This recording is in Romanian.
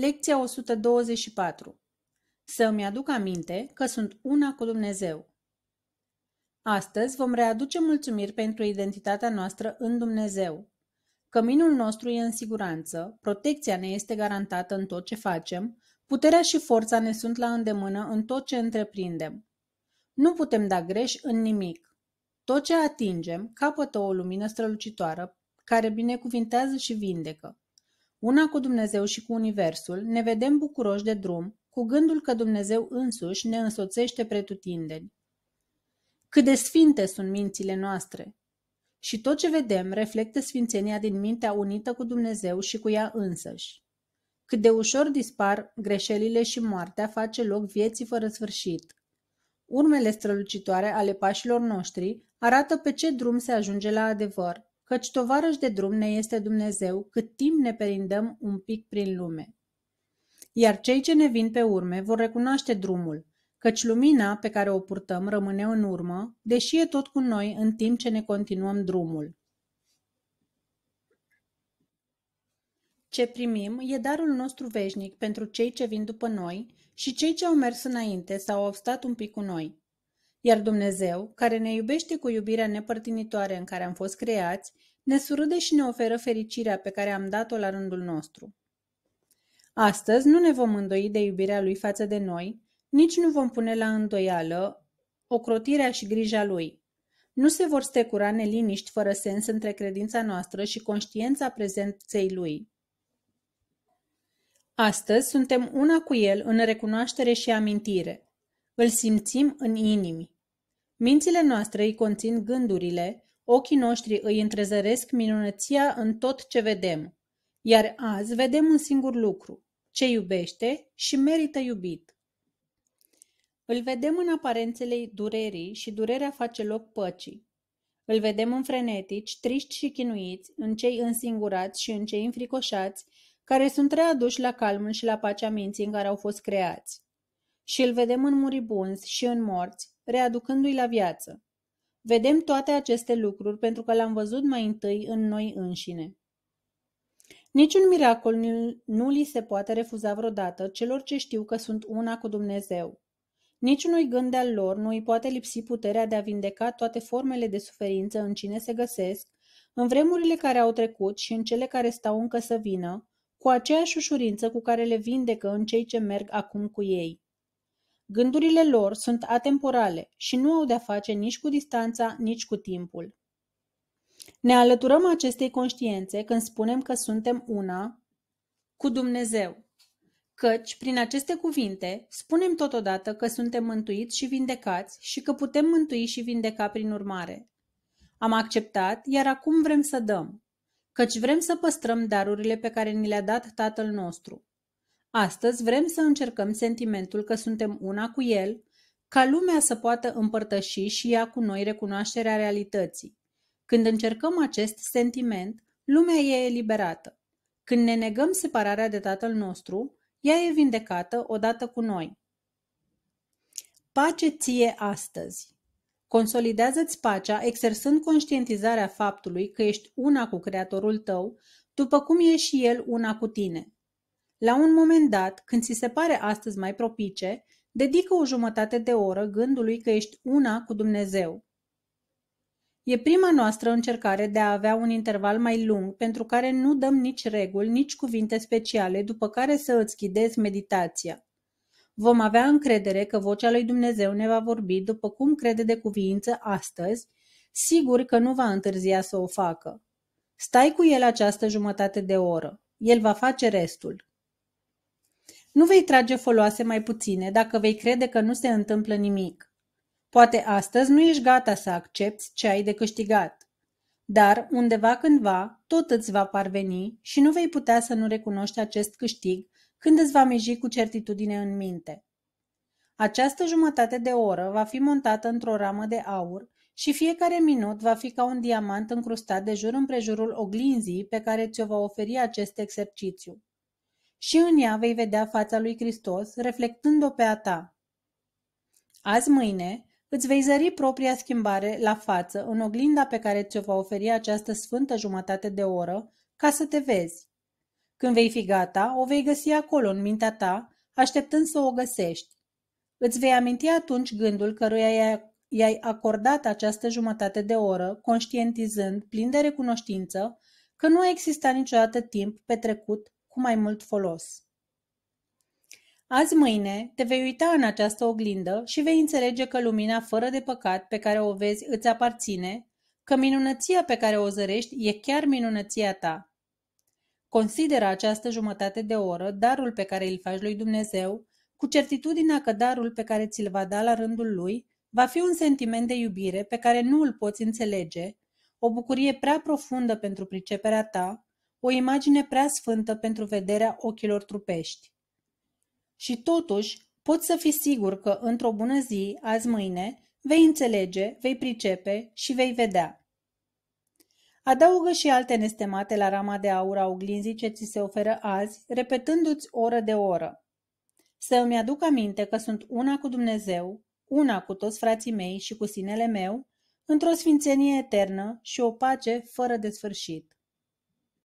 Lecția 124. Să îmi aduc aminte că sunt una cu Dumnezeu. Astăzi vom readuce mulțumiri pentru identitatea noastră în Dumnezeu. Căminul nostru e în siguranță, protecția ne este garantată în tot ce facem, puterea și forța ne sunt la îndemână în tot ce întreprindem. Nu putem da greș în nimic. Tot ce atingem capătă o lumină strălucitoare care binecuvintează și vindecă una cu Dumnezeu și cu Universul, ne vedem bucuroși de drum, cu gândul că Dumnezeu însuși ne însoțește pretutindeni. Cât de sfinte sunt mințile noastre! Și tot ce vedem reflectă sfințenia din mintea unită cu Dumnezeu și cu ea însăși. Cât de ușor dispar greșelile și moartea face loc vieții fără sfârșit. Urmele strălucitoare ale pașilor noștri arată pe ce drum se ajunge la adevăr, căci tovarăș de drum ne este Dumnezeu cât timp ne perindăm un pic prin lume. Iar cei ce ne vin pe urme vor recunoaște drumul, căci lumina pe care o purtăm rămâne în urmă, deși e tot cu noi în timp ce ne continuăm drumul. Ce primim e darul nostru veșnic pentru cei ce vin după noi și cei ce au mers înainte sau au stat un pic cu noi. Iar Dumnezeu, care ne iubește cu iubirea nepărtinitoare în care am fost creați, ne surâde și ne oferă fericirea pe care am dat-o la rândul nostru. Astăzi nu ne vom îndoi de iubirea Lui față de noi, nici nu vom pune la îndoială ocrotirea și grija Lui. Nu se vor stecura neliniști fără sens între credința noastră și conștiența prezenței Lui. Astăzi suntem una cu El în recunoaștere și amintire – îl simțim în inimi. Mințile noastre îi conțin gândurile, ochii noștri îi întrezăresc minunăția în tot ce vedem. Iar azi vedem un singur lucru, ce iubește și merită iubit. Îl vedem în aparențele durerii și durerea face loc păcii. Îl vedem în frenetici, triști și chinuiți, în cei însingurați și în cei înfricoșați, care sunt readuși la calmul și la pacea minții în care au fost creați și îl vedem în muribunzi și în morți, readucându-i la viață. Vedem toate aceste lucruri pentru că l-am văzut mai întâi în noi înșine. Niciun miracol nu li se poate refuza vreodată celor ce știu că sunt una cu Dumnezeu. Niciunui gând al lor nu îi poate lipsi puterea de a vindeca toate formele de suferință în cine se găsesc, în vremurile care au trecut și în cele care stau încă să vină, cu aceeași ușurință cu care le vindecă în cei ce merg acum cu ei. Gândurile lor sunt atemporale și nu au de-a face nici cu distanța, nici cu timpul. Ne alăturăm acestei conștiințe când spunem că suntem una cu Dumnezeu, căci, prin aceste cuvinte, spunem totodată că suntem mântuiți și vindecați și că putem mântui și vindeca prin urmare. Am acceptat, iar acum vrem să dăm, căci vrem să păstrăm darurile pe care ni le-a dat Tatăl nostru. Astăzi vrem să încercăm sentimentul că suntem una cu El, ca lumea să poată împărtăși și ea cu noi recunoașterea realității. Când încercăm acest sentiment, lumea e eliberată. Când ne negăm separarea de Tatăl nostru, ea e vindecată odată cu noi. Pace ție astăzi. Consolidează-ți pacea exersând conștientizarea faptului că ești una cu Creatorul tău, după cum e și El una cu tine. La un moment dat, când ți se pare astăzi mai propice, dedică o jumătate de oră gândului că ești una cu Dumnezeu. E prima noastră încercare de a avea un interval mai lung pentru care nu dăm nici reguli, nici cuvinte speciale după care să îți ghidezi meditația. Vom avea încredere că vocea lui Dumnezeu ne va vorbi după cum crede de cuviință astăzi, sigur că nu va întârzia să o facă. Stai cu el această jumătate de oră. El va face restul. Nu vei trage foloase mai puține dacă vei crede că nu se întâmplă nimic. Poate astăzi nu ești gata să accepti ce ai de câștigat. Dar, undeva cândva, tot îți va parveni și nu vei putea să nu recunoști acest câștig când îți va meji cu certitudine în minte. Această jumătate de oră va fi montată într-o ramă de aur și fiecare minut va fi ca un diamant încrustat de jur împrejurul oglinzii pe care ți-o va oferi acest exercițiu și în ea vei vedea fața lui Hristos, reflectând-o pe a ta. Azi mâine îți vei zări propria schimbare la față în oglinda pe care ți-o va oferi această sfântă jumătate de oră ca să te vezi. Când vei fi gata, o vei găsi acolo în mintea ta, așteptând să o găsești. Îți vei aminti atunci gândul căruia i-ai acordat această jumătate de oră, conștientizând, plin de recunoștință, că nu a existat niciodată timp petrecut cu mai mult folos. Azi mâine te vei uita în această oglindă și vei înțelege că lumina fără de păcat pe care o vezi îți aparține, că minunăția pe care o zărești e chiar minunăția ta. Consideră această jumătate de oră darul pe care îl faci lui Dumnezeu, cu certitudinea că darul pe care ți-l va da la rândul lui va fi un sentiment de iubire pe care nu îl poți înțelege, o bucurie prea profundă pentru priceperea ta, o imagine prea sfântă pentru vederea ochilor trupești. Și totuși, poți să fii sigur că într-o bună zi, azi mâine, vei înțelege, vei pricepe și vei vedea. Adaugă și alte nestemate la rama de aur a oglinzii ce ți se oferă azi, repetându-ți oră de oră. Să îmi aduc aminte că sunt una cu Dumnezeu, una cu toți frații mei și cu sinele meu, într-o sfințenie eternă și o pace fără de sfârșit.